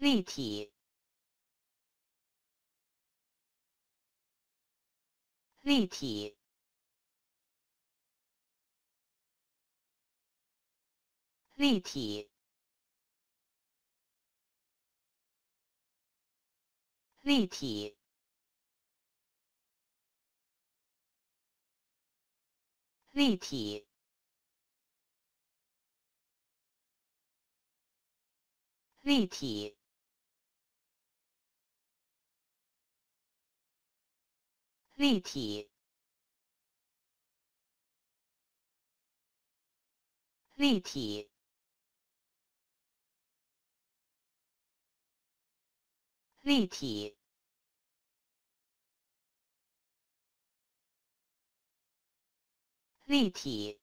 立体，立体，立体，立体，立体，立体。立体，立体，立体，立体。